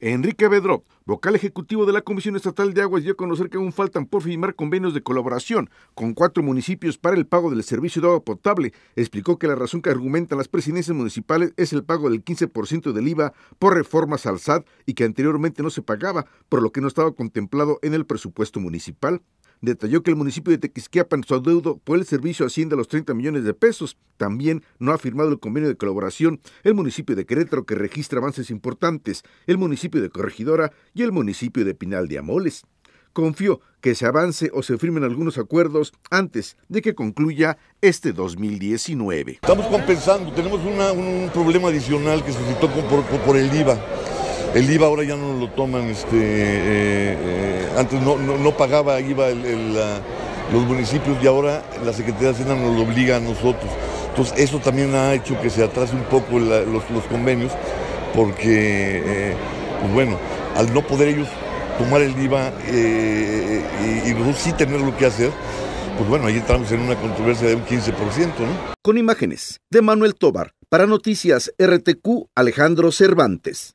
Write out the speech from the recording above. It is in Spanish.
Enrique Bedrop, vocal ejecutivo de la Comisión Estatal de Aguas, dio a conocer que aún faltan por firmar convenios de colaboración con cuatro municipios para el pago del servicio de agua potable. Explicó que la razón que argumentan las presidencias municipales es el pago del 15% del IVA por reformas al SAT y que anteriormente no se pagaba, por lo que no estaba contemplado en el presupuesto municipal. Detalló que el municipio de Tequisquiapan, su adeudo por el servicio asciende a los 30 millones de pesos. También no ha firmado el convenio de colaboración el municipio de Querétaro, que registra avances importantes, el municipio de Corregidora y el municipio de Pinal de Amoles. Confío que se avance o se firmen algunos acuerdos antes de que concluya este 2019. Estamos compensando, tenemos un problema adicional que suscitó por, por el IVA el IVA ahora ya no lo toman, este, eh, eh, antes no, pagaba IVA los municipios y ahora la Secretaría de Hacienda nos lo obliga a nosotros. Entonces eso también ha hecho que se atrase un poco los, convenios porque, eh, pues bueno, al no poder ellos tomar el IVA y, nosotros sí tener lo que hacer, pues bueno, ahí entramos en una controversia de un 15%, ¿no? Con imágenes de Manuel Tobar, para Noticias RTQ, Alejandro Cervantes.